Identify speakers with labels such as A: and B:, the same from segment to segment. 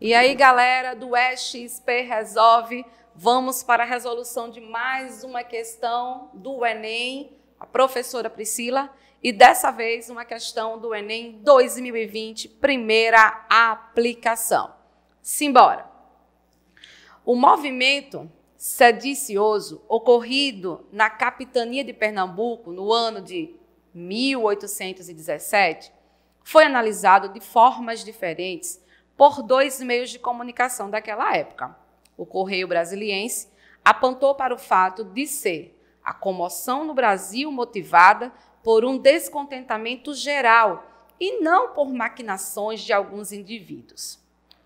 A: E aí, galera do SXP Resolve, vamos para a resolução de mais uma questão do Enem, a professora Priscila, e dessa vez uma questão do Enem 2020, primeira aplicação. Simbora! O movimento sedicioso ocorrido na capitania de Pernambuco no ano de 1817 foi analisado de formas diferentes por dois meios de comunicação daquela época. O Correio Brasiliense apontou para o fato de ser a comoção no Brasil motivada por um descontentamento geral e não por maquinações de alguns indivíduos.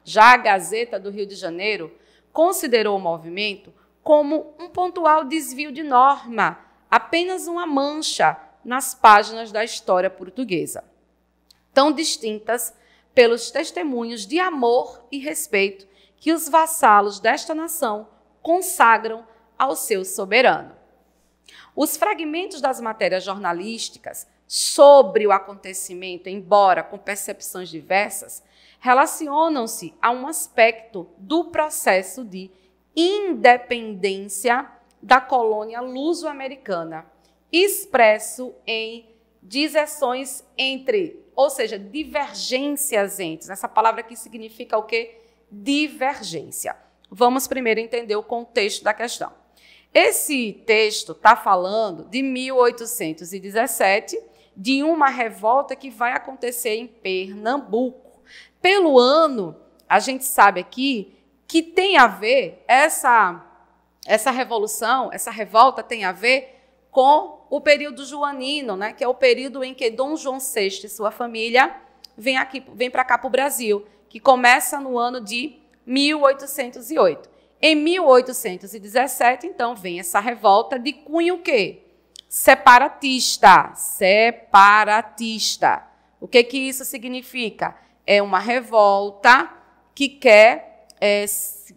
A: Já a Gazeta do Rio de Janeiro considerou o movimento como um pontual desvio de norma, apenas uma mancha nas páginas da história portuguesa. Tão distintas pelos testemunhos de amor e respeito que os vassalos desta nação consagram ao seu soberano. Os fragmentos das matérias jornalísticas sobre o acontecimento, embora com percepções diversas, relacionam-se a um aspecto do processo de independência da colônia luso-americana, expresso em Diseções entre, ou seja, divergências entre. Essa palavra aqui significa o quê? Divergência. Vamos primeiro entender o contexto da questão. Esse texto está falando de 1817, de uma revolta que vai acontecer em Pernambuco. Pelo ano, a gente sabe aqui que tem a ver essa essa revolução, essa revolta tem a ver com o período joanino, né, que é o período em que Dom João VI e sua família vem, aqui, vem para cá para o Brasil, que começa no ano de 1808. Em 1817, então, vem essa revolta de cunho que? Separatista. Separatista. O que, que isso significa? É uma revolta que quer, é,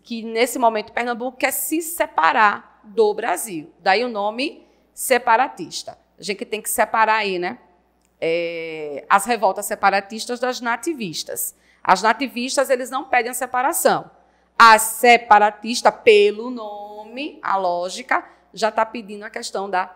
A: que nesse momento Pernambuco quer se separar do Brasil. Daí o nome separatista. A gente tem que separar aí, né? É, as revoltas separatistas das nativistas. As nativistas, eles não pedem a separação. A separatista, pelo nome, a lógica, já está pedindo a questão da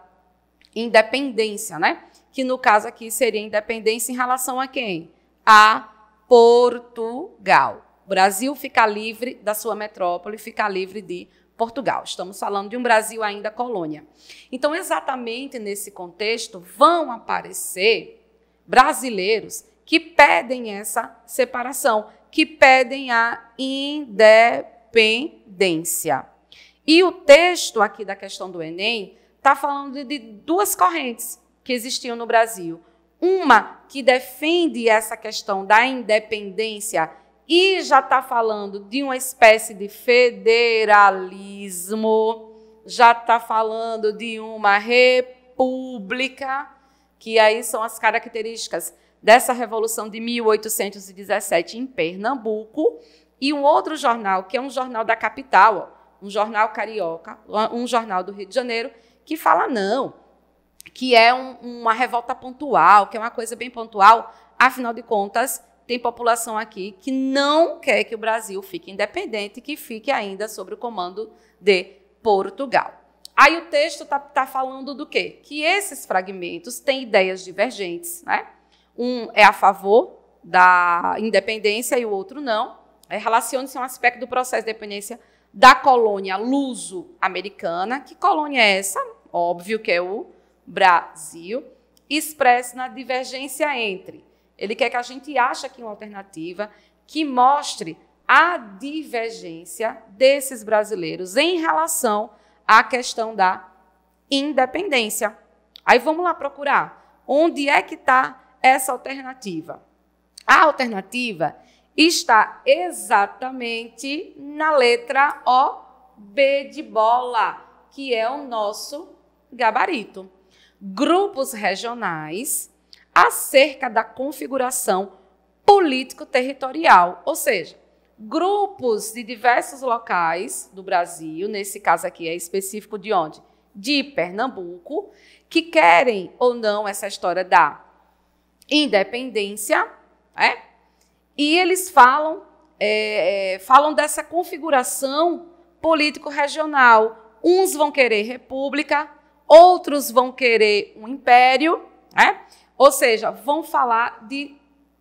A: independência, né? Que no caso aqui seria independência em relação a quem? A Portugal. O Brasil fica livre da sua metrópole, fica livre de Portugal. Estamos falando de um Brasil ainda colônia. Então, exatamente nesse contexto, vão aparecer brasileiros que pedem essa separação, que pedem a independência. E o texto aqui da questão do Enem está falando de duas correntes que existiam no Brasil. Uma que defende essa questão da independência e já está falando de uma espécie de federalismo, já está falando de uma república, que aí são as características dessa Revolução de 1817 em Pernambuco, e um outro jornal, que é um jornal da capital, um jornal carioca, um jornal do Rio de Janeiro, que fala não, que é um, uma revolta pontual, que é uma coisa bem pontual, afinal de contas tem população aqui que não quer que o Brasil fique independente, que fique ainda sobre o comando de Portugal. Aí o texto está tá falando do quê? Que esses fragmentos têm ideias divergentes, né? Um é a favor da independência e o outro não. É, Relaciona-se a um aspecto do processo de dependência da colônia luso-americana. Que colônia é essa? Óbvio que é o Brasil. Expressa na divergência entre ele quer que a gente ache aqui uma alternativa que mostre a divergência desses brasileiros em relação à questão da independência. Aí vamos lá procurar onde é que está essa alternativa. A alternativa está exatamente na letra O, B de bola, que é o nosso gabarito. Grupos regionais acerca da configuração político-territorial, ou seja, grupos de diversos locais do Brasil, nesse caso aqui é específico de onde? De Pernambuco, que querem ou não essa história da independência, é? e eles falam, é, é, falam dessa configuração político-regional. Uns vão querer república, outros vão querer um império, né? Ou seja, vão falar de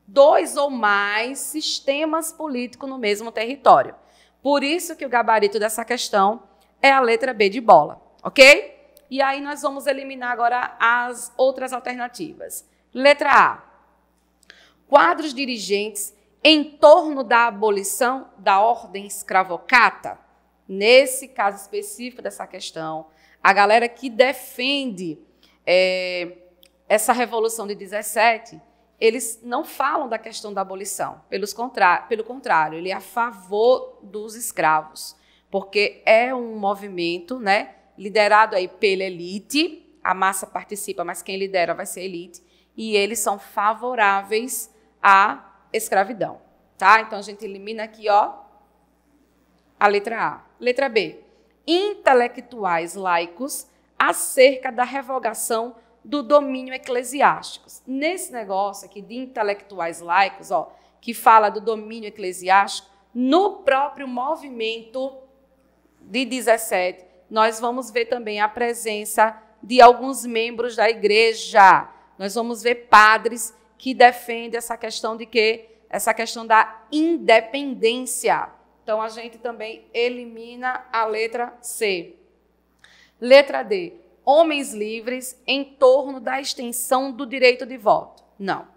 A: dois ou mais sistemas políticos no mesmo território. Por isso que o gabarito dessa questão é a letra B de bola, ok? E aí nós vamos eliminar agora as outras alternativas. Letra A. Quadros dirigentes em torno da abolição da ordem escravocata. Nesse caso específico dessa questão, a galera que defende é, essa Revolução de 17, eles não falam da questão da abolição. Contra... pelo contrário, ele é a favor dos escravos, porque é um movimento né, liderado aí pela elite, a massa participa, mas quem lidera vai ser a elite, e eles são favoráveis à escravidão. Tá? Então a gente elimina aqui ó, a letra A. Letra B. Intelectuais laicos acerca da revogação do domínio eclesiástico. Nesse negócio aqui de intelectuais laicos, ó, que fala do domínio eclesiástico, no próprio movimento de 17, nós vamos ver também a presença de alguns membros da igreja. Nós vamos ver padres que defendem essa questão de que essa questão da independência. Então a gente também elimina a letra C. Letra D homens livres em torno da extensão do direito de voto. Não.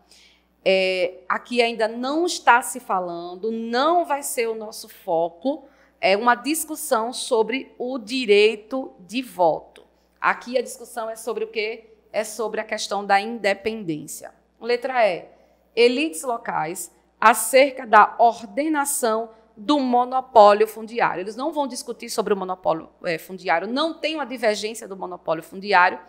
A: É, aqui ainda não está se falando, não vai ser o nosso foco, é uma discussão sobre o direito de voto. Aqui a discussão é sobre o quê? É sobre a questão da independência. Letra E. Elites locais acerca da ordenação do monopólio fundiário. Eles não vão discutir sobre o monopólio é, fundiário, não tem uma divergência do monopólio fundiário,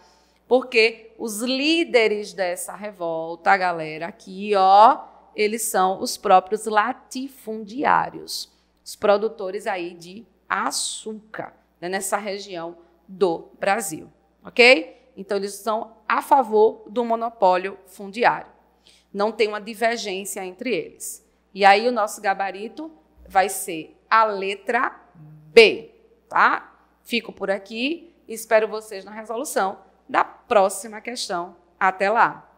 A: porque os líderes dessa revolta, galera, aqui, ó, eles são os próprios latifundiários, os produtores aí de açúcar né, nessa região do Brasil, ok? Então eles são a favor do monopólio fundiário. Não tem uma divergência entre eles. E aí o nosso gabarito vai ser a letra B, tá? Fico por aqui e espero vocês na resolução da próxima questão. Até lá!